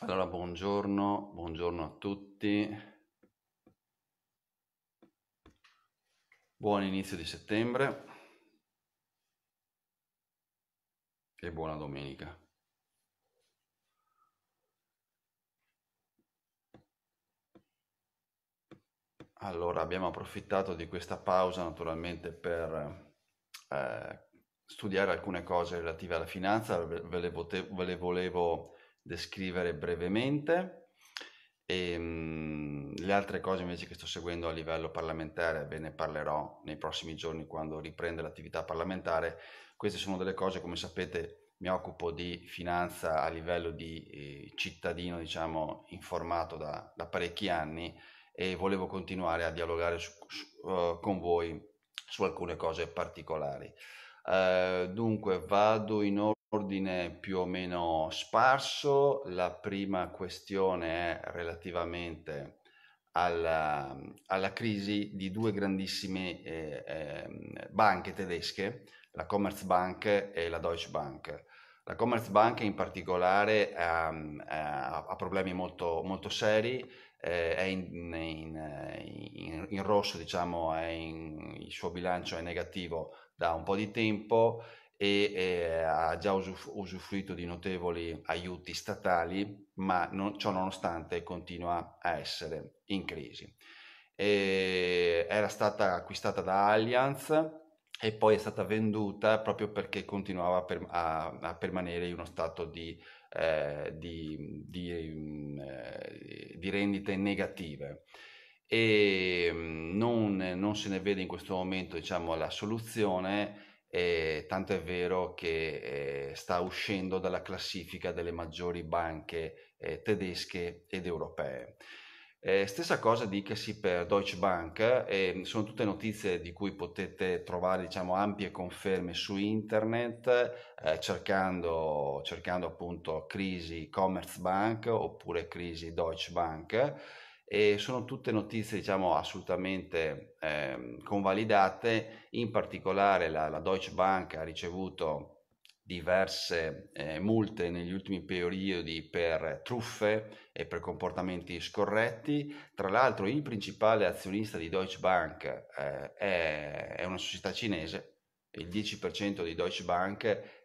Allora, buongiorno, buongiorno a tutti. Buon inizio di settembre e buona domenica. Allora, abbiamo approfittato di questa pausa naturalmente per eh, studiare alcune cose relative alla finanza, ve le, volevo descrivere brevemente. E, ehm, mh, le altre cose invece che sto seguendo a livello parlamentare ve ne parlerò nei prossimi giorni quando riprende l'attività parlamentare. Queste sono delle cose, come sapete, mi occupo di finanza a livello di eh, cittadino, diciamo, informato da, da, parecchi anni e volevo continuare a dialogare su, su, uh, con voi su alcune cose particolari. Uh, dunque, vado in ordine ordine più o meno sparso. La prima questione è relativamente alla, alla crisi di due grandissime eh, eh, banche tedesche, la Commerzbank e la Deutsche Bank. La Commerzbank in particolare ha, ha problemi molto, molto seri, eh, è in, in, in, in rosso, diciamo, il suo bilancio è negativo da un po' di tempo e eh, ha già usufruito di notevoli aiuti statali, ma non, ciò nonostante continua a essere in crisi. E era stata acquistata da Allianz e poi è stata venduta proprio perché continuava a, per, a, a permanere in uno stato di, eh, di, di, eh, di rendite negative e mm, non, non, se ne vede in questo momento diciamo, la soluzione eh, tanto è vero che eh, sta uscendo dalla classifica delle maggiori banche eh, tedesche ed europee. Eh, stessa cosa dicasi per Deutsche Bank, eh, sono tutte notizie di cui potete trovare diciamo, ampie conferme su internet eh, cercando, cercando appunto crisi Commerzbank oppure crisi Deutsche Bank e sono tutte notizie diciamo assolutamente eh, convalidate, in particolare la, la, Deutsche Bank ha ricevuto diverse eh, multe negli ultimi periodi per truffe e per comportamenti scorretti, tra l'altro il principale azionista di Deutsche Bank eh, è, è, una società cinese, il 10% di Deutsche Bank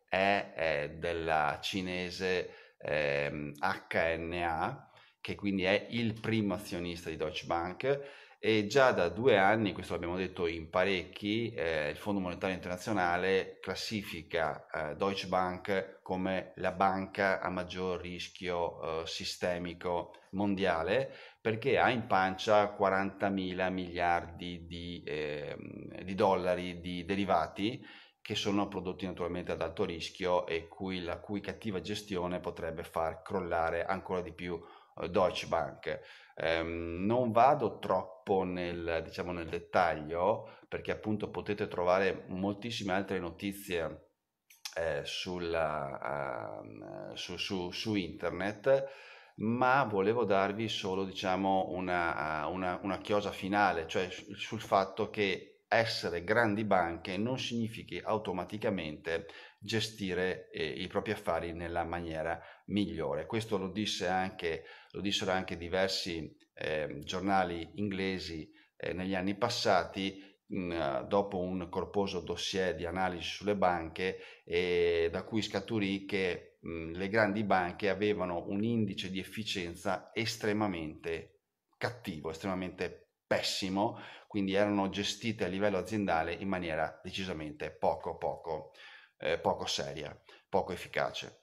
è, è della cinese HNA, ehm, che quindi è il primo azionista di Deutsche Bank e già da due anni, questo l'abbiamo detto in parecchi, eh, il Fondo Monetario Internazionale classifica eh, Deutsche Bank come la banca a maggior rischio eh, sistemico mondiale perché ha in pancia 40 mila miliardi di, ehm, di dollari di derivati che sono prodotti naturalmente ad alto rischio e cui, la cui cattiva gestione potrebbe far crollare ancora di più eh, Deutsche Bank. Um, non vado troppo nel, diciamo, nel dettaglio perché appunto potete trovare moltissime altre notizie eh, sulla, uh, su, su, su, internet, ma volevo darvi solo diciamo, una, una, una chiosa finale, cioè sul fatto che essere grandi banche non significhi automaticamente gestire eh, i propri affari nella maniera migliore. Questo lo, disse anche, lo dissero anche diversi eh, giornali inglesi eh, negli anni passati mm, dopo un corposo dossier di analisi sulle banche da cui scaturì che mh, mm, le grandi banche avevano un indice di efficienza estremamente cattivo, estremamente pessimo, quindi erano gestite a livello aziendale in maniera decisamente poco, poco, eh, poco seria, poco efficace.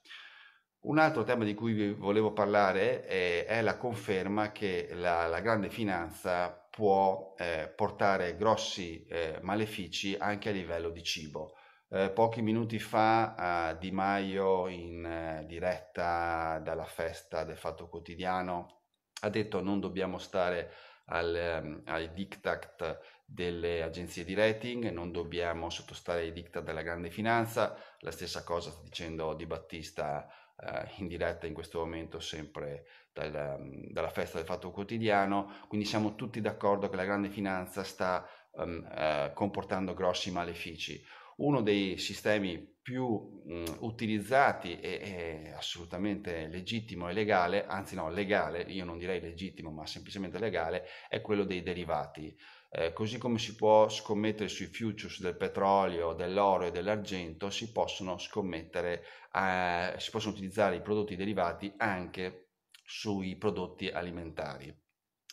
Un altro tema di cui vi volevo parlare è, è la conferma che la, la grande finanza può eh, portare grossi eh, malefici anche a livello di cibo. Eh, pochi minuti fa Di Maio in eh, diretta dalla festa del Fatto Quotidiano ha detto non dobbiamo stare al, ehm, ai diktat delle agenzie di rating, non dobbiamo sottostare ai diktat della grande finanza, la stessa cosa sta dicendo Di Battista eh, in diretta in questo momento sempre dal, ehm, dalla festa del fatto quotidiano, quindi siamo tutti d'accordo che la grande finanza sta Um, eh, comportando grossi malefici. Uno dei sistemi più mh, mm, utilizzati e assolutamente legittimo e legale, anzi no, legale, io non direi legittimo, ma semplicemente legale, è quello dei derivati. Eh, così come si può scommettere sui futures del petrolio, dell'oro e dell'argento, si possono scommettere, eh, si possono utilizzare i prodotti derivati anche sui prodotti alimentari.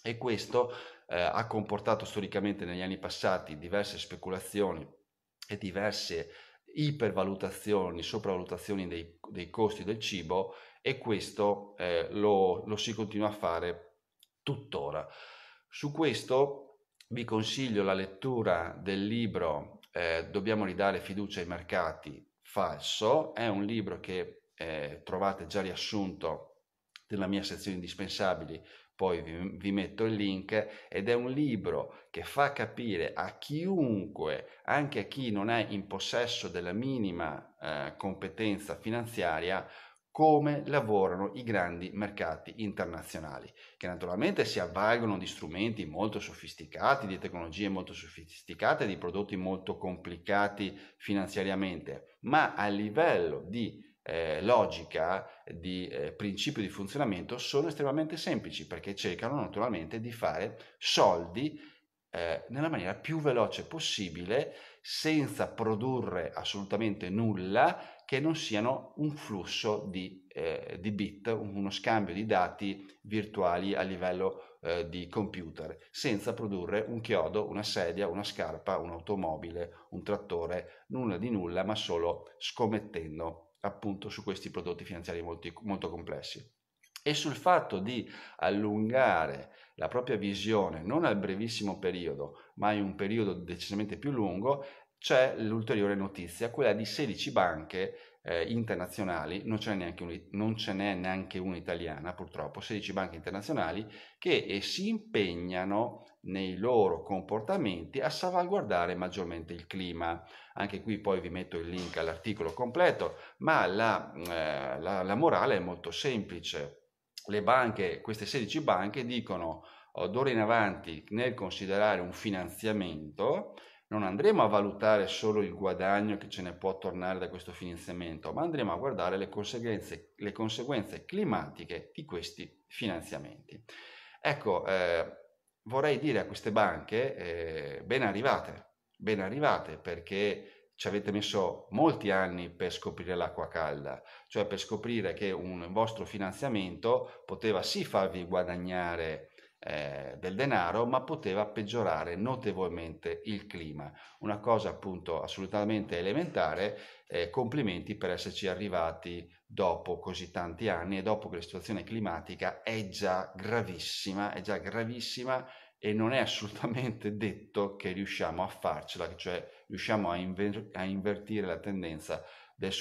E questo eh, ha comportato storicamente negli anni passati diverse speculazioni e diverse ipervalutazioni, sopravvalutazioni dei, dei costi del cibo e questo eh, lo, lo si continua a fare tuttora. Su questo vi consiglio la lettura del libro eh, Dobbiamo ridare fiducia ai mercati falso, è un libro che eh, trovate già riassunto nella mia sezione indispensabili poi vi, vi, metto il link ed è un libro che fa capire a chiunque, anche a chi non è in possesso della minima eh, competenza finanziaria, come lavorano i grandi mercati internazionali, che naturalmente si avvalgono di strumenti molto sofisticati, di tecnologie molto sofisticate, di prodotti molto complicati finanziariamente, ma a livello di eh, logica di eh, principio di funzionamento sono estremamente semplici perché cercano naturalmente di fare soldi eh, nella maniera più veloce possibile senza produrre assolutamente nulla che non siano un flusso di, eh, di bit, uno scambio di dati virtuali a livello eh, di computer, senza produrre un chiodo, una sedia, una scarpa, un'automobile, un trattore, nulla di nulla, ma solo scommettendo appunto su questi prodotti finanziari molti, molto complessi e sul fatto di allungare la propria visione non al brevissimo periodo, ma in un periodo decisamente più lungo, c'è l'ulteriore notizia, quella di 16 banche eh, internazionali, non ce, un, non ce, n'è neanche una italiana purtroppo, 16 banche internazionali che eh, si impegnano nei loro comportamenti a salvaguardare maggiormente il clima. Anche qui poi vi metto il link all'articolo completo, ma la, eh, la, la morale è molto semplice. Le banche, queste 16 banche dicono oh, d'ora in avanti nel considerare un finanziamento non andremo a valutare solo il guadagno che ce ne può tornare da questo finanziamento, ma andremo a guardare le conseguenze, le conseguenze climatiche di questi finanziamenti. Ecco, eh, vorrei dire a queste banche eh, ben arrivate, ben arrivate perché ci avete messo molti anni per scoprire l'acqua calda, cioè per scoprire che un vostro finanziamento poteva sì farvi guadagnare eh, del denaro, ma poteva peggiorare notevolmente il clima. Una cosa appunto assolutamente elementare, eh, complimenti per esserci arrivati dopo così tanti anni e dopo che la situazione climatica è già gravissima, è già gravissima e non è assolutamente detto che riusciamo a farcela, cioè riusciamo a, inver- a invertire la tendenza del,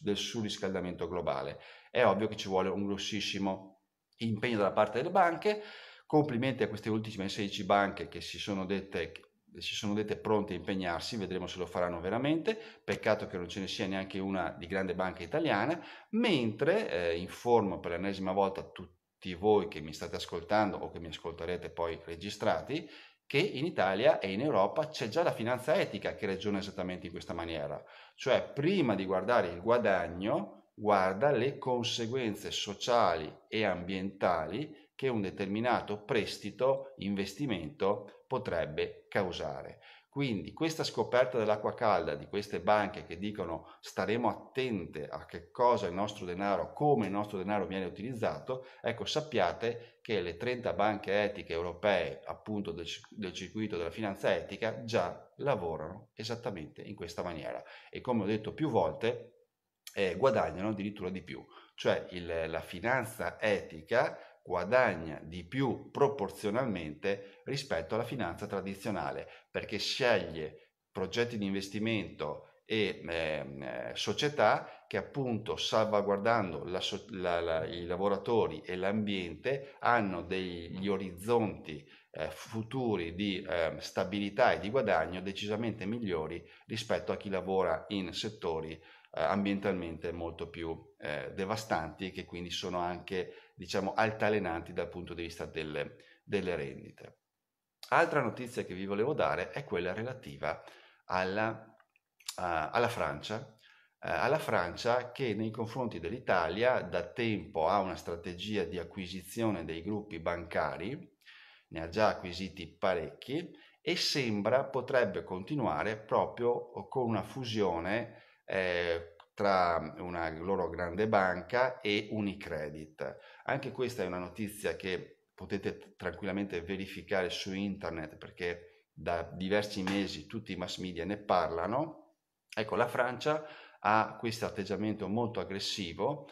del surriscaldamento globale. È ovvio che ci vuole un grossissimo impegno da parte delle banche, Complimenti a queste ultime 16 banche che si sono dette si sono dette pronte a impegnarsi, vedremo se lo faranno veramente, peccato che non ce ne sia neanche una di grande banca italiana, mentre eh, informo per l'ennesima volta a tutti voi che mi state ascoltando o che mi ascolterete poi registrati, che in Italia e in Europa c'è già la finanza etica che ragiona esattamente in questa maniera, cioè prima di guardare il guadagno, guarda le conseguenze sociali e ambientali che un determinato prestito, investimento potrebbe causare. Quindi questa scoperta dell'acqua calda di queste banche che dicono staremo attente a che cosa il nostro denaro, come il nostro denaro viene utilizzato, ecco sappiate che le 30 banche etiche europee appunto del, del circuito della finanza etica già lavorano esattamente in questa maniera e come ho detto più volte eh, guadagnano addirittura di più, cioè il, la finanza etica guadagna di più proporzionalmente rispetto alla finanza tradizionale perché sceglie progetti di investimento e ehm, eh, società che appunto salvaguardando la, la, la, i lavoratori e l'ambiente hanno degli orizzonti eh, futuri di eh, stabilità e di guadagno decisamente migliori rispetto a chi lavora in settori eh, ambientalmente molto più eh, devastanti e che quindi sono anche diciamo altalenanti dal punto di vista delle, delle rendite. Altra notizia che vi volevo dare è quella relativa alla, alla Francia, eh, alla Francia che nei confronti dell'Italia da tempo ha una strategia di acquisizione dei gruppi bancari ne ha già acquisiti parecchi e sembra potrebbe continuare proprio con una fusione eh, tra una loro grande banca e Unicredit. Anche questa è una notizia che potete tranquillamente verificare su internet perché da diversi mesi tutti i mass media ne parlano. Ecco, la Francia ha questo atteggiamento molto aggressivo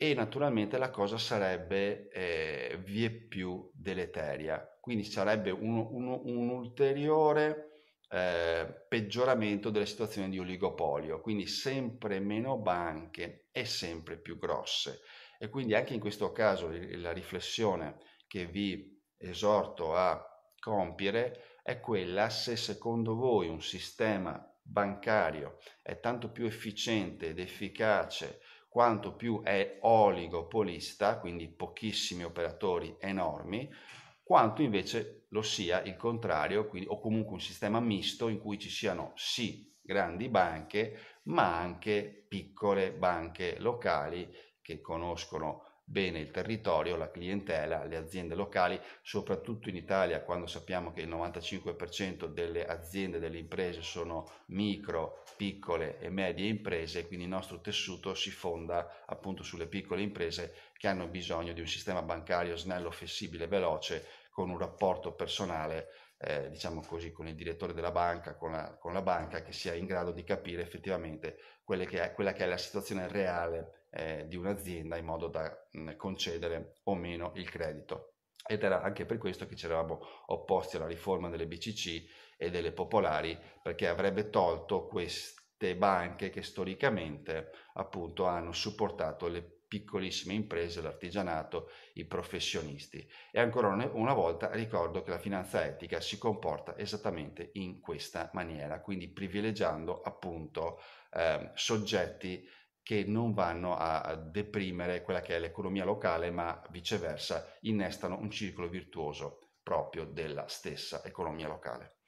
e naturalmente la cosa sarebbe eh, vie più deleteria, quindi sarebbe un, un, un ulteriore eh, peggioramento delle situazioni di oligopolio, quindi sempre meno banche e sempre più grosse. E quindi anche in questo caso la riflessione che vi esorto a compiere è quella se secondo voi un sistema bancario è tanto più efficiente ed efficace quanto più è oligopolista, quindi pochissimi operatori enormi, quanto invece lo sia il contrario, quindi, o comunque un sistema misto in cui ci siano sì grandi banche, ma anche piccole banche locali che conoscono bene il territorio, la clientela, le aziende locali, soprattutto in Italia quando sappiamo che il 95% delle aziende, delle imprese sono micro, piccole e medie imprese, quindi il nostro tessuto si fonda appunto sulle piccole imprese che hanno bisogno di un sistema bancario snello, flessibile, veloce, con un rapporto personale eh, diciamo così, con il direttore della banca, con la, con la, banca, che sia in grado di capire effettivamente che è, quella che è la situazione reale eh, di un'azienda in modo da mh, concedere o meno il credito. Ed era anche per questo che ci eravamo opposti alla riforma delle BCC e delle popolari, perché avrebbe tolto queste banche che storicamente appunto hanno supportato le piccolissime imprese, l'artigianato, i professionisti. E ancora una volta ricordo che la finanza etica si comporta esattamente in questa maniera, quindi privilegiando appunto eh, soggetti che non vanno a deprimere quella che è l'economia locale, ma viceversa innestano un circolo virtuoso proprio della stessa economia locale.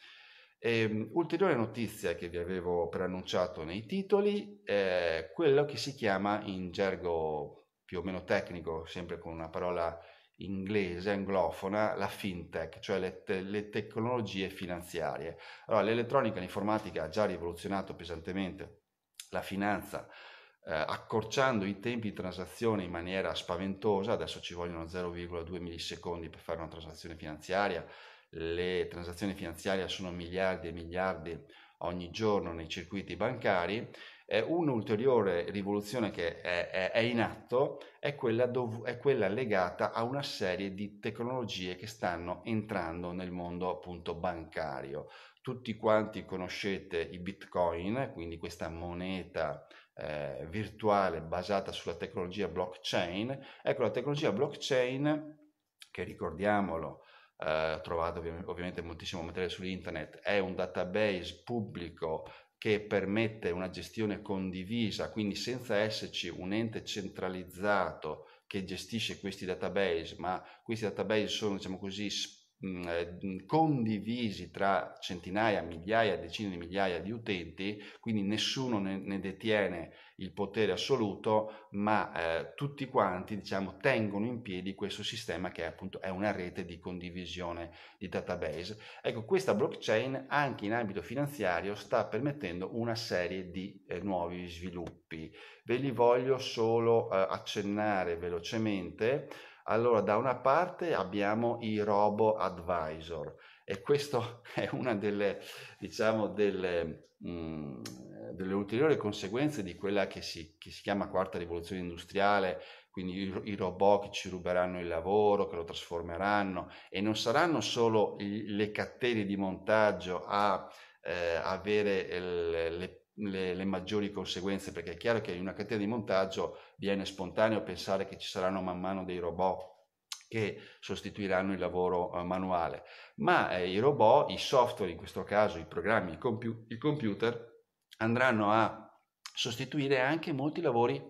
E, ehm, ulteriore notizia che vi avevo preannunciato nei titoli è quello che si chiama in gergo più o meno tecnico, sempre con una parola inglese, anglofona, la fintech, cioè le, te- le tecnologie finanziarie. Allora, l'elettronica e l'informatica ha già rivoluzionato pesantemente la finanza, eh, accorciando i tempi di transazione in maniera spaventosa, adesso ci vogliono 0,2 millisecondi per fare una transazione finanziaria, le transazioni finanziarie sono miliardi e miliardi ogni giorno nei circuiti bancari, un'ulteriore rivoluzione che è, è, è in atto è quella, dov- è quella, legata a una serie di tecnologie che stanno entrando nel mondo appunto bancario. Tutti quanti conoscete i bitcoin, quindi questa moneta eh, eh, virtuale basata sulla tecnologia blockchain. Ecco, la tecnologia blockchain, che ricordiamolo, eh, trovate ovvi- ovviamente moltissimo materiale su internet, è un database pubblico che permette una gestione condivisa, quindi senza esserci un ente centralizzato che gestisce questi database, ma questi database sono, diciamo così, Mm, eh, mm, condivisi tra centinaia, migliaia, decine di migliaia di utenti, quindi nessuno ne, ne detiene il potere assoluto, ma eh, tutti quanti diciamo, tengono in piedi questo sistema che è appunto è una rete di condivisione di database. Ecco, questa blockchain anche in ambito finanziario sta permettendo una serie di eh, nuovi sviluppi. Ve li voglio solo eh, accennare velocemente. Allora, da una parte abbiamo i robo advisor e questa è una delle, diciamo, delle, mh, mm, delle ulteriori conseguenze di quella che si, che si chiama quarta rivoluzione industriale, quindi i, i, robot che ci ruberanno il lavoro, che lo trasformeranno e non saranno solo i, le catene di montaggio a eh, avere il, eh, le le, le, maggiori conseguenze, perché è chiaro che in una catena di montaggio viene spontaneo pensare che ci saranno man mano dei robot che sostituiranno il lavoro eh, manuale, ma eh, i robot, i software, in questo caso i programmi, i, compu- i computer, andranno a sostituire anche molti lavori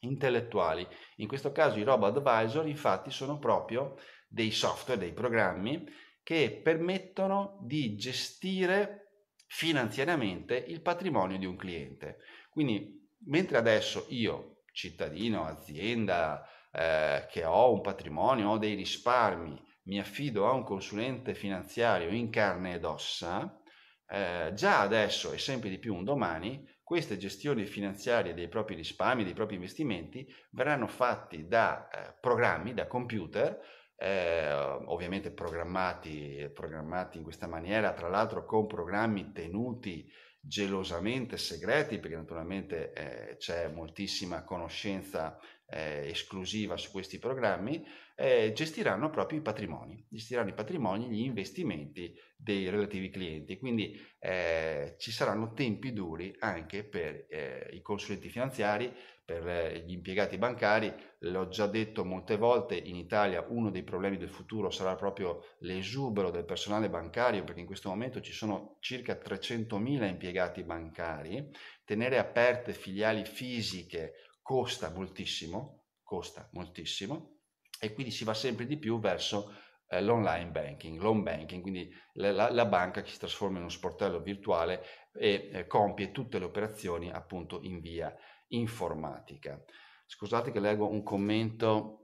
intellettuali. In questo caso i robot advisor infatti sono proprio dei software, dei programmi che permettono di gestire finanziariamente il patrimonio di un cliente. Quindi, mentre adesso io, cittadino, azienda, eh, che ho un patrimonio, ho dei risparmi, mi affido a un consulente finanziario in carne ed ossa, eh, già adesso e sempre di più un domani, queste gestioni finanziarie dei propri risparmi, dei propri investimenti verranno fatti da eh, programmi, da computer, eh, ovviamente programmati, programmati in questa maniera, tra l'altro con programmi tenuti gelosamente segreti, perché naturalmente eh, c'è moltissima conoscenza eh, esclusiva su questi programmi, eh, gestiranno proprio i patrimoni, gestiranno i patrimoni, gli investimenti dei relativi clienti. Quindi eh, ci saranno tempi duri anche per eh, i consulenti finanziari per eh, gli impiegati bancari, l'ho già detto molte volte, in Italia uno dei problemi del futuro sarà proprio l'esubero del personale bancario, perché in questo momento ci sono circa 300.000 impiegati bancari, tenere aperte filiali fisiche costa moltissimo, costa moltissimo, e quindi si va sempre di più verso eh, l'online banking, l'home banking, quindi la, la, la, banca che si trasforma in uno sportello virtuale e eh, compie tutte le operazioni appunto in via informatica. Scusate che leggo un commento.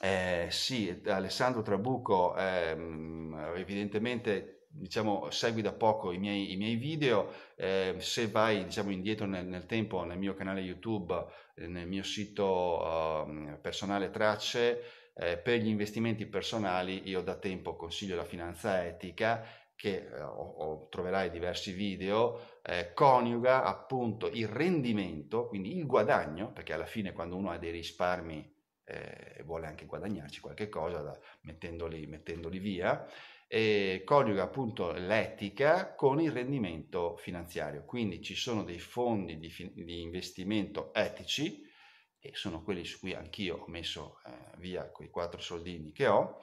Eh, sì, Alessandro Trabuco ehm, evidentemente diciamo, segui da poco i miei, i miei video, eh, se vai diciamo, indietro nel, nel, tempo nel mio canale YouTube, eh, nel mio sito eh, personale tracce, eh, per gli investimenti personali io da tempo consiglio la finanza etica che eh, o, o troverai diversi video, eh, coniuga appunto il rendimento, quindi il guadagno, perché alla fine quando uno ha dei risparmi eh, vuole anche guadagnarci qualche cosa da, mettendoli, mettendoli via, e coniuga appunto l'etica con il rendimento finanziario. Quindi ci sono dei fondi di, di investimento etici, e sono quelli su cui anch'io ho messo eh, via quei quattro soldini che ho,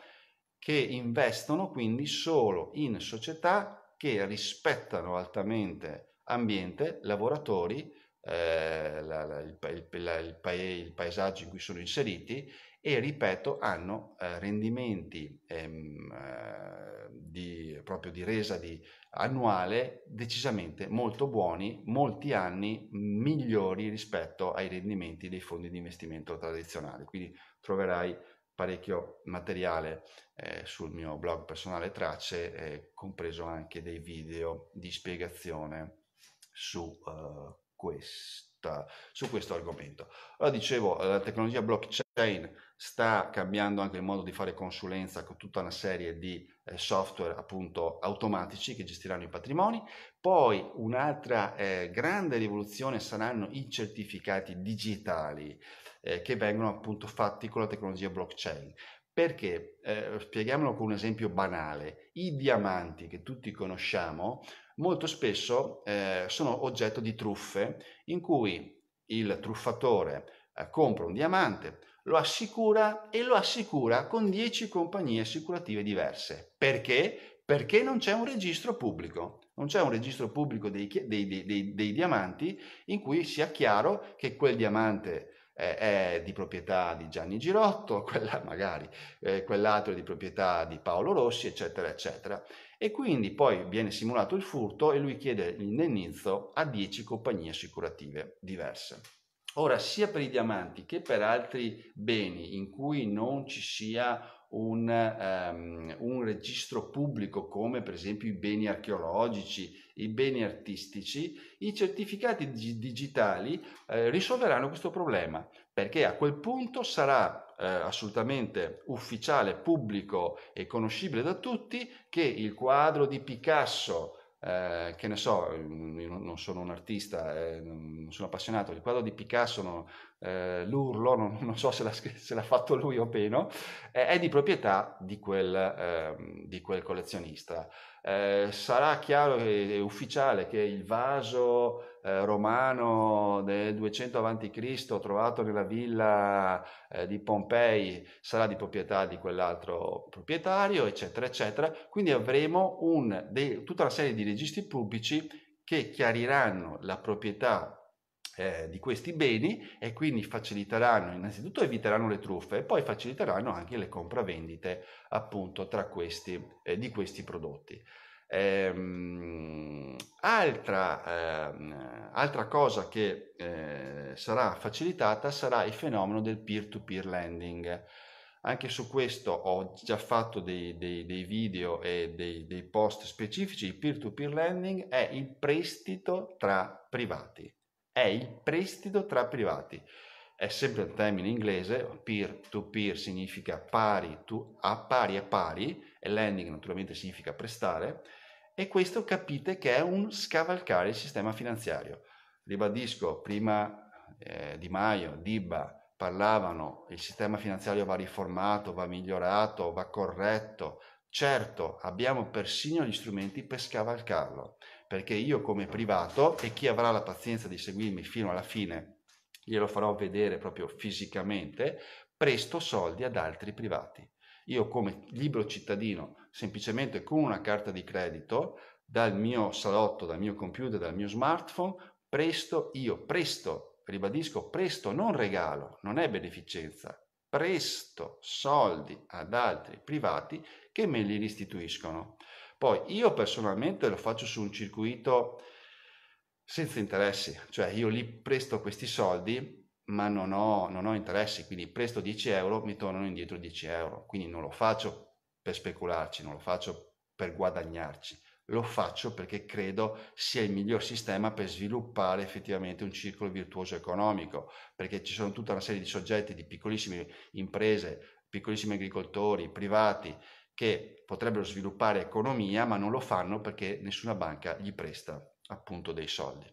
che investono quindi solo in società che rispettano altamente ambiente, lavoratori, eh, la, la, il, il, la, il, pa- il, paesaggio in cui sono inseriti e ripeto hanno eh, rendimenti ehm, eh, di, proprio di resa di annuale decisamente molto buoni, molti anni migliori rispetto ai rendimenti dei fondi di investimento tradizionali. Quindi troverai parecchio materiale eh, sul mio blog personale tracce, eh, compreso anche dei video di spiegazione su, eh, questa, su questo argomento. Allora dicevo, eh, la tecnologia blockchain sta cambiando anche il modo di fare consulenza con tutta una serie di eh, software appunto automatici che gestiranno i patrimoni. Poi un'altra eh, grande rivoluzione saranno i certificati digitali eh, che vengono appunto fatti con la tecnologia blockchain. Perché, eh, spieghiamolo con un esempio banale, i diamanti che tutti conosciamo molto spesso eh, sono oggetto di truffe in cui il truffatore eh, compra un diamante, lo assicura e lo assicura con 10 compagnie assicurative diverse. Perché? Perché non c'è un registro pubblico. Non c'è un registro pubblico dei, dei, dei, dei diamanti in cui sia chiaro che quel diamante eh, è di proprietà di Gianni Girotto, quella magari, eh, quell'altro è di proprietà di Paolo Rossi, eccetera, eccetera. E quindi poi viene simulato il furto e lui chiede l'indennizzo a 10 compagnie assicurative diverse. Ora, sia per i diamanti che per altri beni in cui non ci sia un, um, un, registro pubblico come per esempio i beni archeologici i beni artistici, i certificati digitali eh, risolveranno questo problema, perché a quel punto sarà eh, assolutamente ufficiale, pubblico e conoscibile da tutti che il quadro di Picasso eh, che ne so, mm, io non sono un artista, eh, non sono appassionato, il quadro di Picasso, no, eh, l'urlo, non, non, so se l'ha, se l'ha, fatto lui o meno, è di proprietà di quel, ehm, di quel collezionista. Eh, sarà chiaro e ufficiale che il vaso eh, romano del 200 a.C. trovato nella villa eh, di Pompei sarà di proprietà di quell'altro proprietario, eccetera, eccetera. Quindi avremo un, dei, tutta una serie di registri pubblici che chiariranno la proprietà eh, di questi beni e quindi faciliteranno innanzitutto eviteranno le truffe e poi faciliteranno anche le compravendite appunto tra questi, eh, di questi prodotti. Ehm, altra, ehm, altra, cosa che eh, sarà facilitata sarà il fenomeno del peer-to-peer lending. Anche su questo ho già fatto dei, dei, dei video e dei, dei post specifici. Il peer-to-peer lending è il prestito tra privati è il prestito tra privati. È sempre un termine inglese, peer-to-peer significa pari to, a pari a pari, e lending naturalmente significa prestare, e questo capite che è un scavalcare il sistema finanziario. Ribadisco, prima eh, Di Maio, Dibba, parlavano, il sistema finanziario va riformato, va migliorato, va corretto. Certo, abbiamo persino gli strumenti per scavalcarlo perché io come privato e chi avrà la pazienza di seguirmi fino alla fine glielo farò vedere proprio fisicamente, presto soldi ad altri privati. Io come libro cittadino, semplicemente con una carta di credito, dal mio salotto, dal mio computer, dal mio smartphone, presto, io presto, ribadisco presto, non regalo, non è beneficenza, presto soldi ad altri privati che me li restituiscono. Poi io personalmente lo faccio su un circuito senza interessi, cioè io li presto questi soldi ma non ho, non ho interessi, quindi presto 10 euro, mi tornano indietro 10 euro, quindi non lo faccio per specularci, non lo faccio per guadagnarci, lo faccio perché credo sia il miglior sistema per sviluppare effettivamente un circolo virtuoso economico, perché ci sono tutta una serie di soggetti, di piccolissime imprese, piccolissimi agricoltori, privati, che potrebbero sviluppare economia ma non lo fanno perché nessuna banca gli presta appunto dei soldi.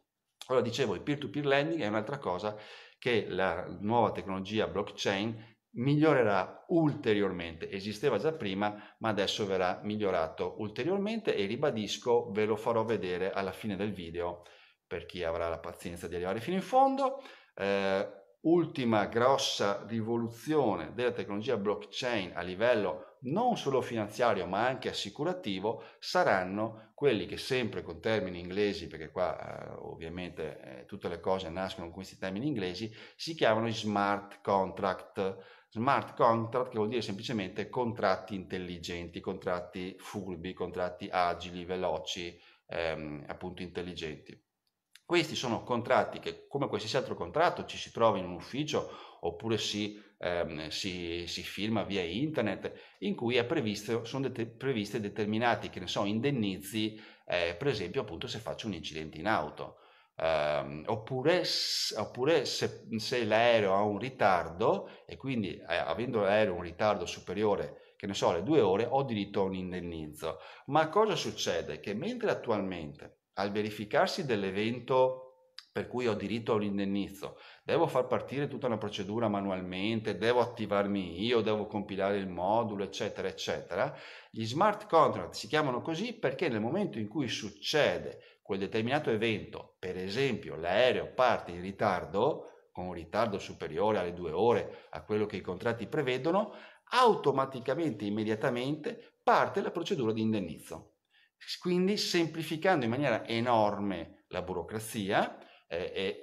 Allora dicevo, il peer-to-peer lending è un'altra cosa che la nuova tecnologia blockchain migliorerà ulteriormente. Esisteva già prima, ma adesso verrà migliorato ulteriormente e ribadisco, ve lo farò vedere alla fine del video per chi avrà la pazienza di arrivare fino in fondo. Eh, ultima grossa rivoluzione della tecnologia blockchain a livello non solo finanziario ma anche assicurativo saranno quelli che sempre con termini inglesi, perché qua eh, ovviamente eh, tutte le cose nascono con questi termini inglesi, si chiamano i smart contract. Smart contract che vuol dire semplicemente contratti intelligenti, contratti furbi, contratti agili, veloci, ehm, appunto intelligenti. Questi sono contratti che, come qualsiasi altro contratto, ci si trova in un ufficio oppure si, ehm, si, si firma via internet, in cui previsto, sono det- previsti determinati che ne so, indennizi, eh, per esempio appunto se faccio un incidente in auto, eh, oppure, oppure se, se, l'aereo ha un ritardo e quindi eh, avendo l'aereo un ritardo superiore, che ne so, alle due ore, ho diritto a un indennizzo. Ma cosa succede? Che mentre attualmente al verificarsi dell'evento per cui ho diritto a un indennizzo, devo far partire tutta una procedura manualmente, devo attivarmi io, devo compilare il modulo, eccetera, eccetera. Gli smart contract si chiamano così perché nel momento in cui succede quel determinato evento, per esempio l'aereo parte in ritardo, con un ritardo superiore alle due ore a quello che i contratti prevedono, automaticamente, immediatamente parte la procedura di indennizzo quindi semplificando in maniera enorme la burocrazia eh, e,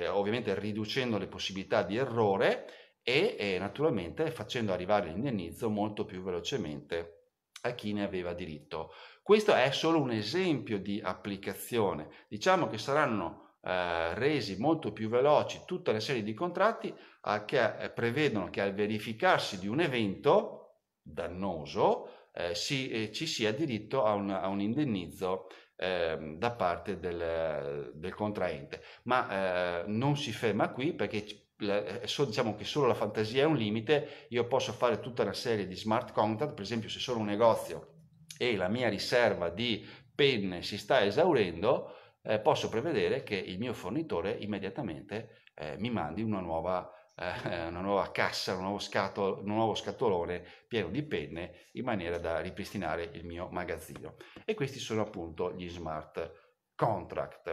e, ovviamente riducendo le possibilità di errore e, e naturalmente facendo arrivare l'indennizzo molto più velocemente a chi ne aveva diritto. Questo è solo un esempio di applicazione. Diciamo che saranno eh, resi molto più veloci tutta una serie di contratti eh, che eh, prevedono che al verificarsi di un evento dannoso eh, si, eh, ci sia diritto a un, a un indennizzo eh, da parte del, del contraente. Ma eh, non si ferma qui perché eh, diciamo che solo la fantasia è un limite, io posso fare tutta una serie di smart contract, per esempio se sono un negozio e la mia riserva di penne si sta esaurendo, eh, posso prevedere che il mio fornitore immediatamente mi mandi una nuova eh, eh, una nuova cassa, un nuovo, scatolo, un nuovo scatolone pieno di penne in maniera da ripristinare il mio magazzino. E questi sono appunto gli smart contract.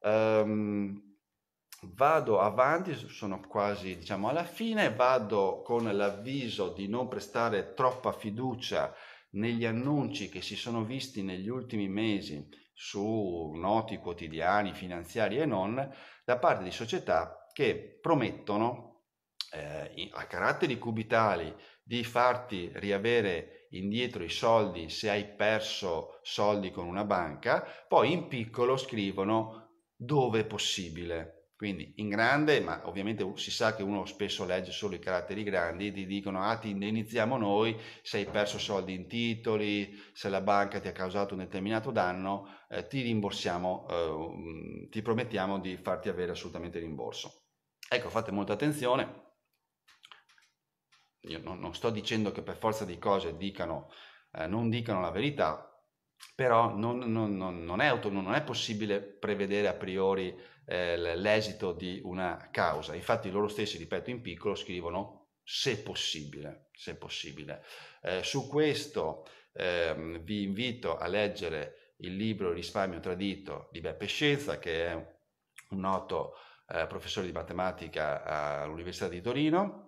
Um, vado avanti, sono quasi diciamo alla fine, vado con l'avviso di non prestare troppa fiducia negli annunci che si sono visti negli ultimi mesi su noti quotidiani, finanziari e non, da parte di società che promettono eh, a caratteri cubitali di farti riavere indietro i soldi se hai perso soldi con una banca, poi in piccolo scrivono dove è possibile. Quindi in grande, ma ovviamente si sa che uno spesso legge solo i caratteri grandi, ti dicono ah ti indennizziamo noi se hai perso soldi in titoli, se la banca ti ha causato un determinato danno, eh, ti rimborsiamo, eh, ti promettiamo di farti avere assolutamente rimborso. Ecco, fate molta attenzione io non, non sto dicendo che per forza di cose dicano, eh, non dicano la verità, però non, non, non, è autonomo, non è possibile prevedere a priori eh, l'esito di una causa. Infatti loro stessi, ripeto, in piccolo scrivono se possibile, se possibile. Eh, su questo eh, vi invito a leggere il libro Risparmio Tradito di Beppe Scienza, che è un noto eh, professore di matematica all'Università di Torino.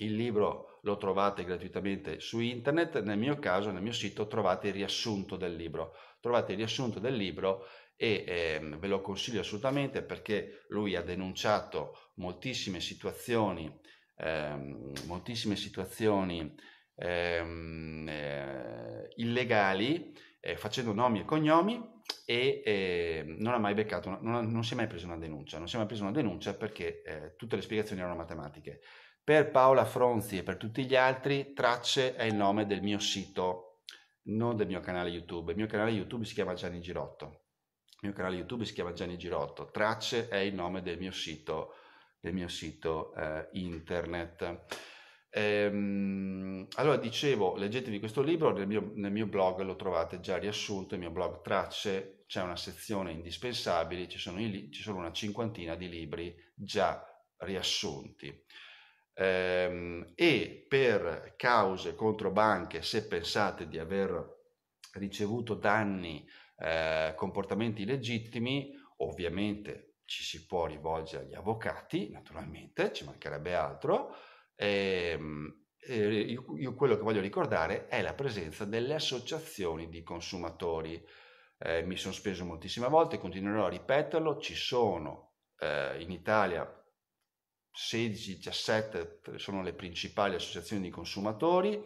Il libro lo trovate gratuitamente su internet, nel mio caso, nel mio sito, trovate il riassunto del libro. Trovate il riassunto del libro e eh, ve lo consiglio assolutamente perché lui ha denunciato moltissime situazioni, ehm, moltissime situazioni ehm, eh, illegali eh, facendo nomi e cognomi e ehm, non, ha mai beccato, non, non, si è mai preso una denuncia, non si è mai presa una denuncia perché eh, tutte le spiegazioni erano matematiche. Per Paola Fronzi e per tutti gli altri, Tracce è il nome del mio sito, non del mio canale YouTube. Il mio canale YouTube si chiama Gianni Girotto. Il mio canale YouTube si chiama Gianni Girotto. Tracce è il nome del mio sito, del mio sito eh, internet. Ehm, allora dicevo, leggetevi questo libro, nel mio, nel mio blog lo trovate già riassunto, il mio blog Tracce c'è una sezione indispensabili, ci sono, i, ci sono, una cinquantina di libri già riassunti ehm, e per cause contro banche, se pensate di aver ricevuto danni, eh, comportamenti illegittimi, ovviamente ci si può rivolgere agli avvocati, naturalmente, ci mancherebbe altro. Ehm, io, quello che voglio ricordare è la presenza delle associazioni di consumatori. Eh, mi sono speso moltissime volte, continuerò a ripeterlo, ci sono eh, in Italia 16, 17 sono le principali associazioni di consumatori,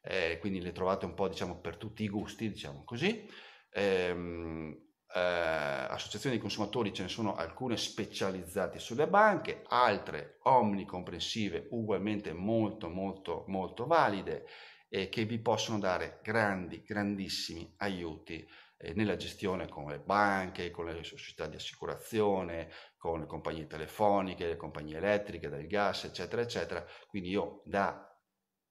eh, quindi le trovate un po' diciamo, per tutti i gusti, diciamo così. Eh, eh, associazioni di consumatori ce ne sono alcune specializzate sulle banche, altre omnicomprensive, ugualmente molto molto molto valide e che vi possono dare grandi, grandissimi aiuti eh, nella gestione con le banche, con le società di assicurazione, con le compagnie telefoniche, le compagnie elettriche, del gas, eccetera, eccetera. Quindi io da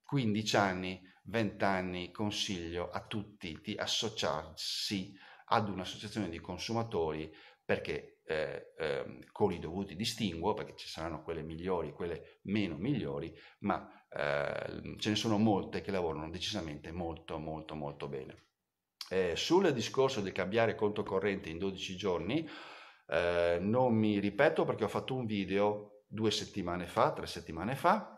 15 anni, 20 anni consiglio a tutti di associarsi ad un'associazione di consumatori perché eh, eh, con i dovuti distinguo, perché ci saranno quelle migliori, e quelle meno migliori, ma eh, ce ne sono molte che lavorano decisamente molto molto molto bene. Eh, sul discorso di cambiare conto corrente in 12 giorni, eh, non mi ripeto perché ho fatto un video due settimane fa, tre settimane fa,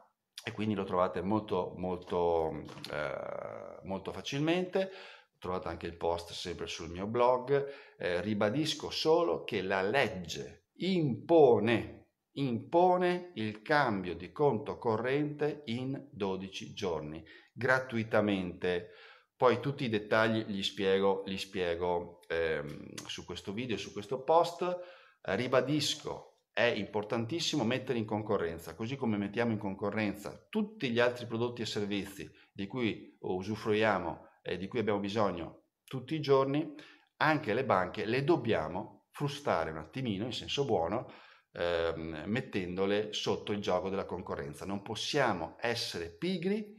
e quindi lo trovate molto, molto, eh, molto facilmente. Trovate anche il post sempre sul mio blog. Eh, ribadisco solo che la legge impone, impone il cambio di conto corrente in 12 giorni, gratuitamente. Poi tutti i dettagli li spiego, li spiego eh, su questo video, su questo post, eh, ribadisco è importantissimo mettere in concorrenza, così come mettiamo in concorrenza tutti gli altri prodotti e servizi di cui usufruiamo e di cui abbiamo bisogno tutti i giorni, anche le banche le dobbiamo frustare un attimino in senso buono ehm, mettendole sotto il gioco della concorrenza. Non possiamo essere pigri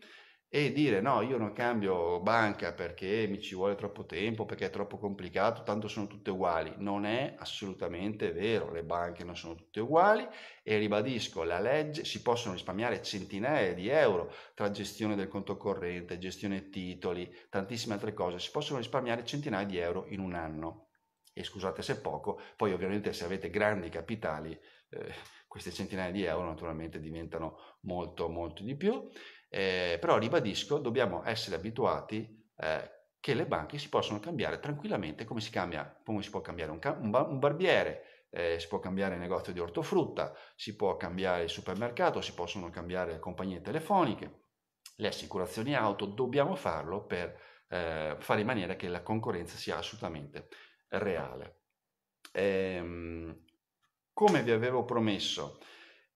e dire no, io non cambio banca perché mi ci vuole troppo tempo, perché è troppo complicato, tanto sono tutte uguali. Non è assolutamente vero, le banche non sono tutte uguali e ribadisco, la legge si possono risparmiare centinaia di euro tra gestione del conto corrente, gestione titoli, tantissime altre cose, si possono risparmiare centinaia di euro in un anno. E scusate se poco, poi ovviamente se avete grandi capitali eh, queste centinaia di euro naturalmente diventano molto molto di più eh, però ribadisco, dobbiamo essere abituati eh, che le banche si possono cambiare tranquillamente come si, cambia, come si può cambiare un, un, bar un barbiere, eh, si può cambiare il negozio di ortofrutta, si può cambiare il supermercato, si possono cambiare le compagnie telefoniche, le assicurazioni auto, dobbiamo farlo per eh, fare in maniera che la concorrenza sia assolutamente reale. Ehm, come vi avevo promesso,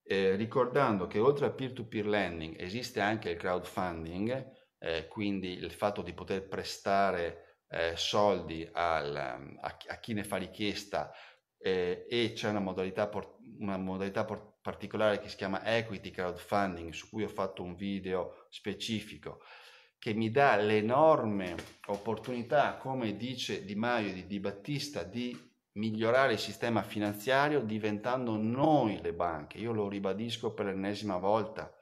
eh, ricordando che oltre al peer-to-peer lending esiste anche il crowdfunding, eh, quindi il fatto di poter prestare eh, soldi al, mm, a, a, chi ne fa richiesta eh, e c'è una modalità, por- una modalità por- particolare che si chiama equity crowdfunding su cui ho fatto un video specifico che mi dà l'enorme opportunità, come dice Di Maio e di, di Battista, di migliorare il sistema finanziario diventando noi le banche. Io lo ribadisco per l'ennesima volta.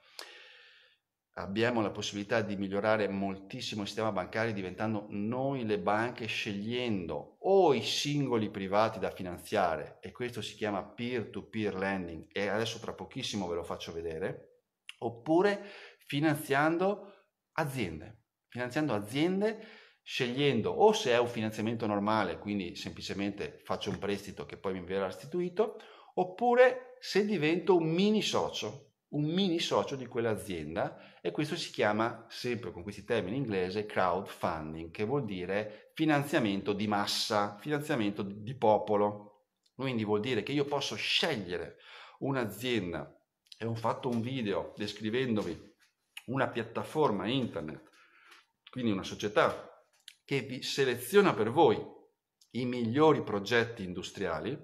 Abbiamo la possibilità di migliorare moltissimo il sistema bancario diventando noi le banche scegliendo o i singoli privati da finanziare e questo si chiama peer-to-peer lending e adesso tra pochissimo ve lo faccio vedere, oppure finanziando aziende, finanziando aziende scegliendo o se è un finanziamento normale, quindi semplicemente faccio un prestito che poi mi verrà restituito, oppure se divento un mini socio, un mini socio di quell'azienda e questo si chiama, sempre con questi termini in inglese, crowdfunding, che vuol dire finanziamento di massa, finanziamento di popolo. Quindi vuol dire che io posso scegliere un'azienda e ho fatto un video descrivendovi una piattaforma internet, quindi una società che vi seleziona per voi i migliori progetti industriali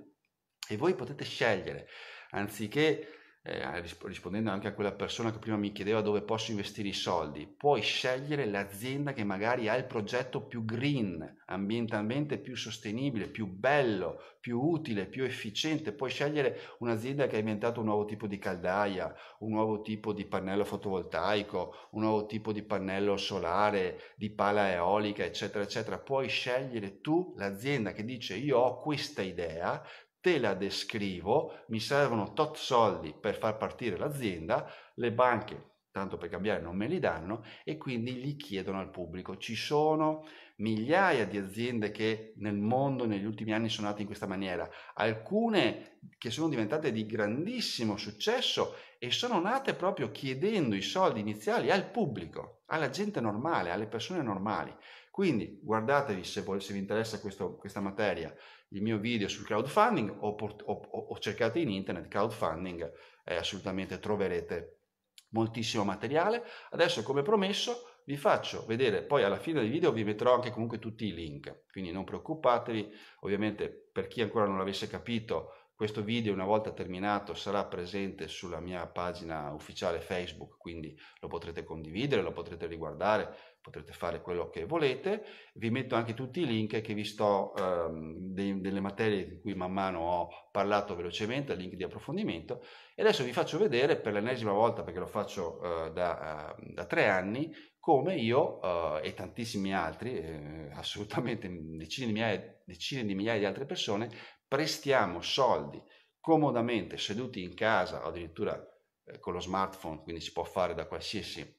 e voi potete scegliere anziché eh, rispondendo anche a quella persona che prima mi chiedeva dove posso investire i soldi, puoi scegliere l'azienda che magari ha il progetto più green, ambientalmente più sostenibile, più bello, più utile, più efficiente, puoi scegliere un'azienda che ha inventato un nuovo tipo di caldaia, un nuovo tipo di pannello fotovoltaico, un nuovo tipo di pannello solare, di pala eolica, eccetera, eccetera. Puoi scegliere tu l'azienda che dice io ho questa idea, te la descrivo, mi servono tot soldi per far partire l'azienda, le banche tanto per cambiare non me li danno e quindi li chiedono al pubblico. Ci sono migliaia di aziende che nel mondo negli ultimi anni sono nate in questa maniera, alcune che sono diventate di grandissimo successo e sono nate proprio chiedendo i soldi iniziali al pubblico, alla gente normale, alle persone normali. Quindi guardatevi se, se vi interessa questo, questa materia il mio video sul crowdfunding o, o, o cercate in internet crowdfunding, eh, assolutamente troverete moltissimo materiale. Adesso come promesso vi faccio vedere poi alla fine del video vi metterò anche comunque tutti i link quindi non preoccupatevi ovviamente per chi ancora non l'avesse capito questo video una volta terminato sarà presente sulla mia pagina ufficiale facebook quindi lo potrete condividere lo potrete riguardare potrete fare quello che volete. Vi metto anche tutti i link che vi sto, ehm, de delle materie di cui man mano ho parlato velocemente, link di approfondimento. E adesso vi faccio vedere per l'ennesima volta, perché lo faccio eh, da, eh, da, tre anni, come io eh, e tantissimi altri, eh, assolutamente decine di, migliaia, decine di migliaia di altre persone, prestiamo soldi comodamente seduti in casa o addirittura eh, con lo smartphone, quindi si può fare da qualsiasi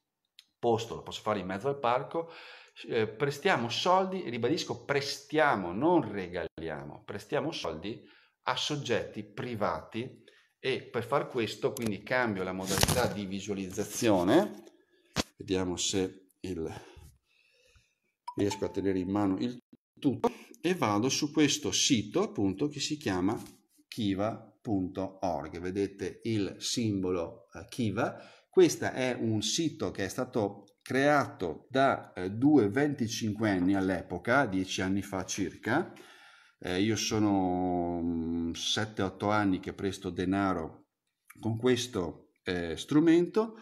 posto, lo posso fare in mezzo al parco, eh, prestiamo soldi, ribadisco, prestiamo, non regaliamo, prestiamo soldi a soggetti privati e per far questo quindi cambio la modalità di visualizzazione, vediamo se il, riesco a tenere in mano il tutto e vado su questo sito appunto che si chiama kiva.org, vedete il simbolo eh, kiva questo è un sito che è stato creato da eh, due 25 anni all'epoca, dieci anni fa circa. Eh, io sono 7-8 mm, anni che presto denaro con questo eh, strumento.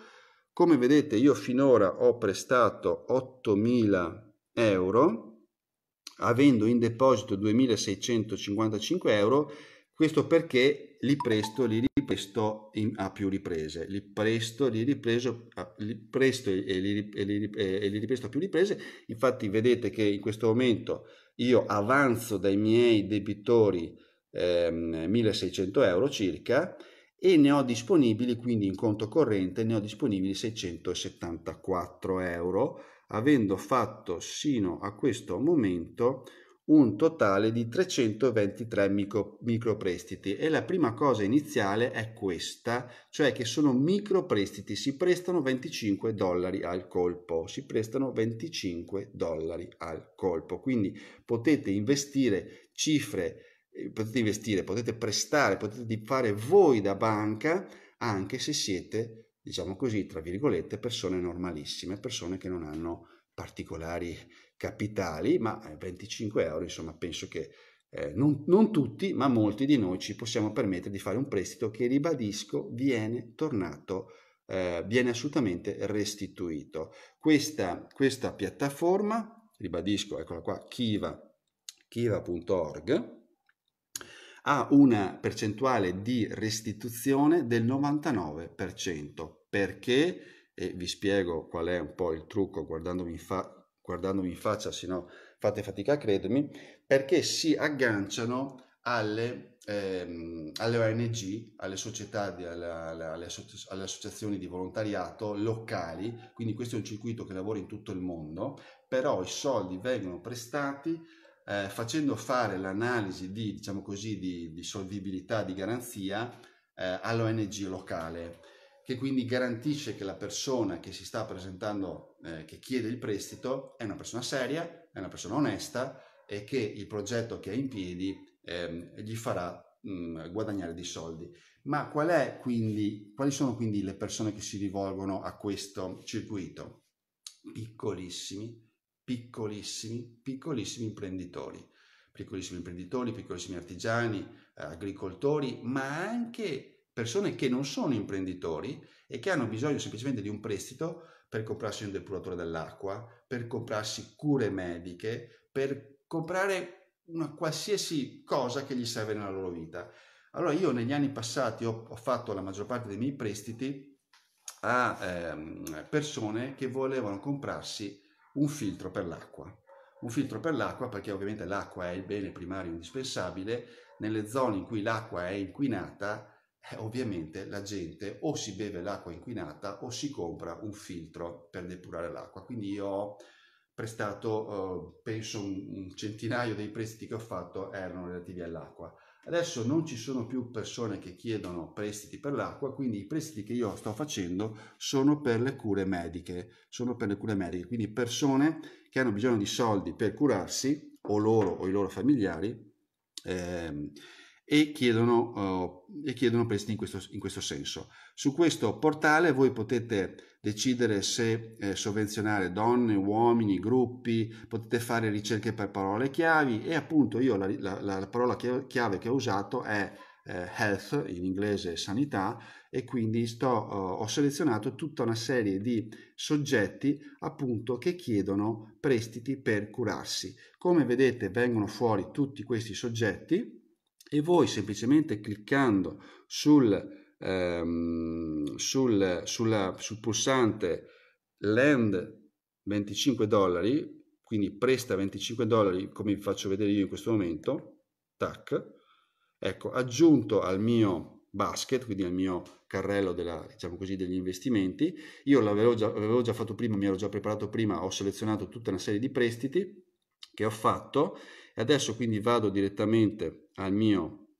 Come vedete io finora ho prestato 8.000 euro, avendo in deposito 2.655 euro questo perché li presto, li ripresto in, a più riprese, li presto, li ripreso, li presto e li, e, li, e li ripresto a più riprese. Infatti vedete che in questo momento io avanzo dai miei debitori eh, 1600 euro circa e ne ho disponibili, quindi in conto corrente, ne ho disponibili 674 euro, avendo fatto sino a questo momento un totale di 323 micro, microprestiti e la prima cosa iniziale è questa, cioè che sono microprestiti, si prestano 25 dollari al colpo, si prestano 25 dollari al colpo, quindi potete investire cifre, eh, potete investire, potete prestare, potete fare voi da banca anche se siete, diciamo così, tra virgolette, persone normalissime, persone che non hanno particolari capitali, ma 25 eh, euro, insomma, penso che eh, non, non tutti, ma molti di noi ci possiamo permettere di fare un prestito che, ribadisco, viene tornato eh, viene assolutamente restituito. Questa, questa, piattaforma, ribadisco, eccola qua, Kiva, kiva.org, ha una percentuale di restituzione del 99%. Perché? E vi spiego qual è un po' il trucco guardandomi in, fa- guardandomi in faccia, se no fate fatica a credermi, perché si agganciano alle, ehm, alle ONG, alle società, di, alle, alle, associ- alle associazioni di volontariato locali, quindi questo è un circuito che lavora in tutto il mondo, però i soldi vengono prestati eh, facendo fare l'analisi di, diciamo così, di, di solvibilità, di garanzia eh, all'ONG locale, che quindi garantisce che la persona che si sta presentando eh, che chiede il prestito è una persona seria, è una persona onesta e che il progetto che ha in piedi eh, gli farà mh, mm, guadagnare dei soldi. Ma qual quindi, quali sono quindi le persone che si rivolgono a questo circuito? Piccolissimi, piccolissimi, piccolissimi imprenditori, piccolissimi imprenditori, piccolissimi artigiani, eh, agricoltori, ma anche persone che non sono imprenditori e che hanno bisogno semplicemente di un prestito per comprarsi un depuratore dell'acqua, per comprarsi cure mediche, per comprare una qualsiasi cosa che gli serve nella loro vita. Allora io negli anni passati ho, ho fatto la maggior parte dei miei prestiti a ehm, persone che volevano comprarsi un filtro per l'acqua. Un filtro per l'acqua perché ovviamente l'acqua è il bene primario indispensabile, nelle zone in cui l'acqua è inquinata eh, ovviamente la gente o si beve l'acqua inquinata o si compra un filtro per depurare l'acqua. Quindi io ho prestato, eh, penso un, un centinaio dei prestiti che ho fatto erano relativi all'acqua. Adesso non ci sono più persone che chiedono prestiti per l'acqua, quindi i prestiti che io sto facendo sono per le cure mediche, sono per le cure mediche, quindi persone che hanno bisogno di soldi per curarsi, o loro o i loro familiari, ehm, e chiedono, uh, e chiedono prestiti in questo, in questo, senso. Su questo portale voi potete decidere se eh, sovvenzionare donne, uomini, gruppi, potete fare ricerche per parole chiavi e appunto io la, la, la parola chiave che ho usato è eh, health, in inglese sanità, e quindi sto, uh, ho selezionato tutta una serie di soggetti appunto che chiedono prestiti per curarsi. Come vedete vengono fuori tutti questi soggetti e voi semplicemente cliccando sul, ehm, sul, sulla, sul pulsante land 25 dollari, quindi presta 25 dollari come vi faccio vedere io in questo momento, tac, ecco, aggiunto al mio basket, quindi al mio carrello della, diciamo così, degli investimenti, io l'avevo già, già fatto prima, mi ero già preparato prima, ho selezionato tutta una serie di prestiti che ho fatto e adesso quindi vado direttamente al mio,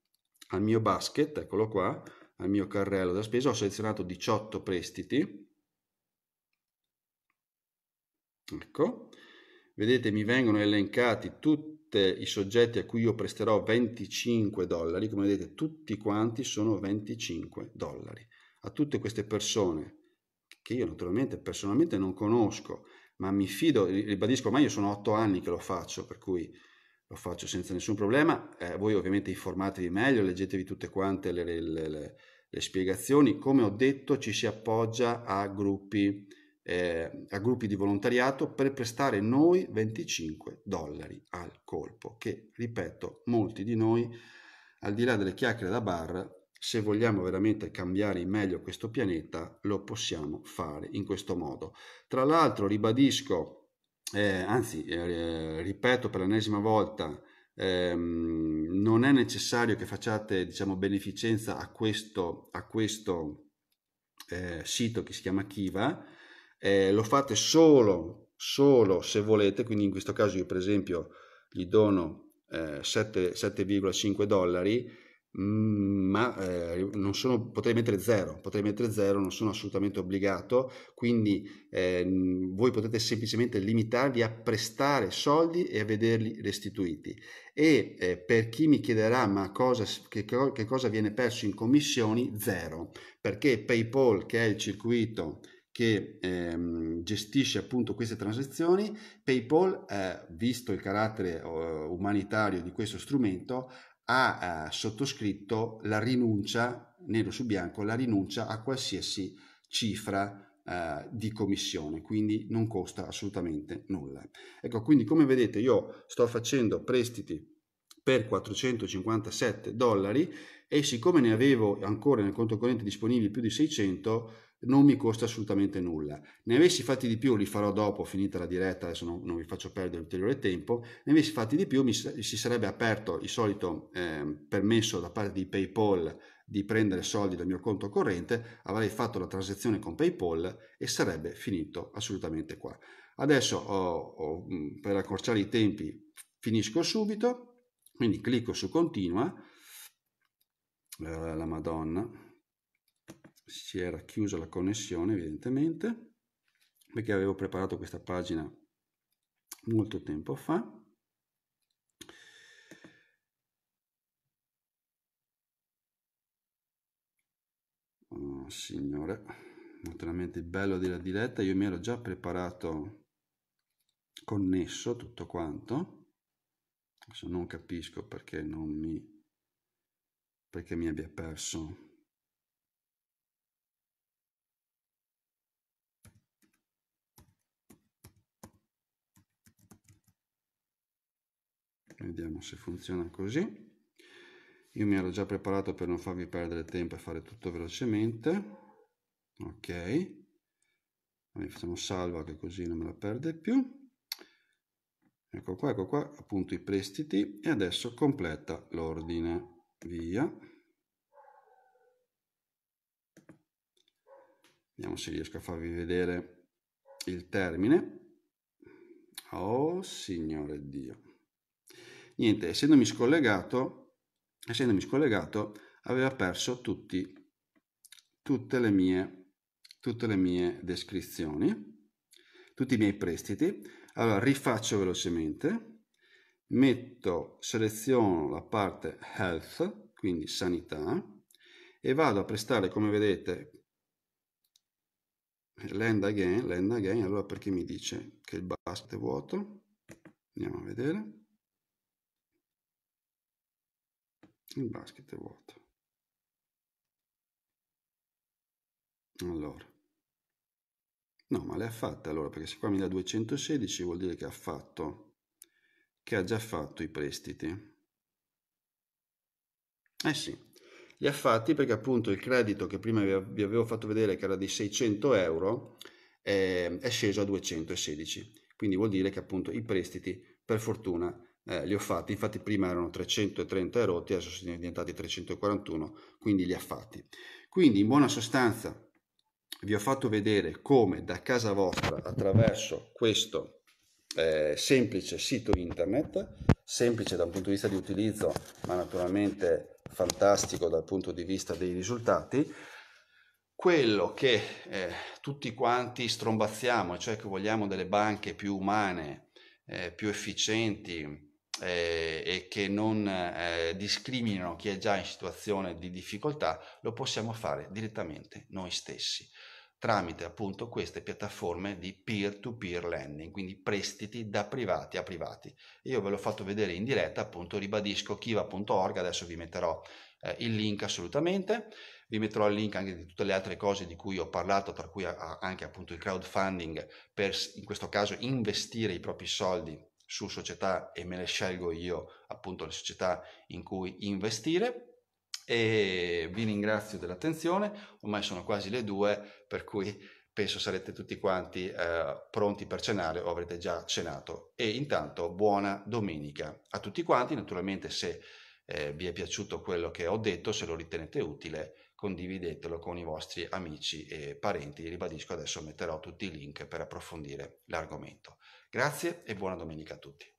al mio basket, eccolo qua, al mio carrello da spesa, ho selezionato 18 prestiti, ecco, vedete mi vengono elencati tutti i soggetti a cui io presterò 25 dollari, come vedete tutti quanti sono 25 dollari. A tutte queste persone, che io naturalmente personalmente non conosco, ma mi fido, ribadisco, ormai io sono 8 anni che lo faccio, per cui lo faccio senza nessun problema. Eh, voi ovviamente informatevi meglio, leggetevi tutte quante le, le, le, le, spiegazioni. Come ho detto, ci si appoggia a gruppi, eh, a gruppi di volontariato per prestare noi 25 dollari al colpo, che ripeto, molti di noi, al di là delle chiacchiere da bar, se vogliamo veramente cambiare in meglio questo pianeta, lo possiamo fare in questo modo. Tra l'altro, ribadisco, eh, anzi, eh, eh, ripeto per l'ennesima volta, ehm, non è necessario che facciate diciamo, beneficenza a questo, a questo eh, sito che si chiama Kiva, eh, lo fate solo, solo, se volete, quindi in questo caso io per esempio gli dono 7,5 eh, dollari, Mhmm, ma eh, non sono, potrei mettere zero, potrei mettere zero, non sono assolutamente obbligato, quindi eh, voi potete semplicemente limitarvi a prestare soldi e a vederli restituiti. E eh, per chi mi chiederà ma cosa, che, che cosa viene perso in commissioni, zero, perché PayPal, che è il circuito che ehm, gestisce appunto queste transazioni, PayPal, eh, visto il carattere eh, umanitario di questo strumento, ha eh, sottoscritto la rinuncia, nero su bianco, la rinuncia a qualsiasi cifra eh, di commissione, quindi non costa assolutamente nulla. Ecco, quindi come vedete io sto facendo prestiti per 457 dollari e siccome ne avevo ancora nel conto corrente disponibile più di 600, non mi costa assolutamente nulla. Ne avessi fatti di più, li farò dopo, finita la diretta, adesso non, non vi faccio perdere ulteriore tempo, ne avessi fatti di più mi, si sarebbe aperto il solito eh, permesso da parte di PayPal di prendere soldi dal mio conto corrente, avrei fatto la transazione con PayPal e sarebbe finito assolutamente qua. Adesso ho, ho, mm, per accorciare i tempi finisco subito, quindi clicco su continua, eh, la madonna, si era chiusa la connessione evidentemente perché avevo preparato questa pagina molto tempo fa oh, signore naturalmente il bello della diretta io mi ero già preparato connesso tutto quanto adesso non capisco perché non mi perché mi abbia perso vediamo se funziona così io mi ero già preparato per non farvi perdere tempo e fare tutto velocemente ok facciamo salva che così non me la perde più ecco qua ecco qua appunto i prestiti e adesso completa l'ordine via vediamo se riesco a farvi vedere il termine oh signore dio Niente, essendomi scollegato, essendomi scollegato aveva perso tutti, tutte, le mie, tutte le mie descrizioni, tutti i miei prestiti. Allora rifaccio velocemente, metto, seleziono la parte health, quindi sanità, e vado a prestare, come vedete, land again, land again, allora perché mi dice che il basket è vuoto? Andiamo a vedere. il basket è vuoto allora no ma le ha fatte allora perché se qua 1216 vuol dire che ha fatto che ha già fatto i prestiti eh sì li ha fatti perché appunto il credito che prima vi avevo fatto vedere che era di 600 euro eh, è sceso a 216 quindi vuol dire che appunto i prestiti per fortuna eh, li ho fatti, infatti prima erano 330 erotti, adesso sono diventati 341, quindi li ha fatti. Quindi in buona sostanza vi ho fatto vedere come da casa vostra attraverso questo eh, semplice sito internet, semplice da un punto di vista di utilizzo, ma naturalmente fantastico dal punto di vista dei risultati, quello che eh, tutti quanti strombazziamo, cioè che vogliamo delle banche più umane, eh, più efficienti, eh, e che non eh, discriminano chi è già in situazione di difficoltà, lo possiamo fare direttamente noi stessi tramite appunto queste piattaforme di peer-to-peer lending, quindi prestiti da privati a privati. Io ve l'ho fatto vedere in diretta, appunto ribadisco kiva.org, adesso vi metterò eh, il link assolutamente, vi metterò il link anche di tutte le altre cose di cui ho parlato, tra cui anche appunto il crowdfunding per in questo caso investire i propri soldi su società e me le scelgo io appunto le società in cui investire e vi ringrazio dell'attenzione, ormai sono quasi le due per cui penso sarete tutti quanti eh, pronti per cenare o avrete già cenato e intanto buona domenica a tutti quanti, naturalmente se eh, vi è piaciuto quello che ho detto, se lo ritenete utile condividetelo con i vostri amici e parenti, ribadisco adesso metterò tutti i link per approfondire l'argomento. Grazie e buona domenica a tutti.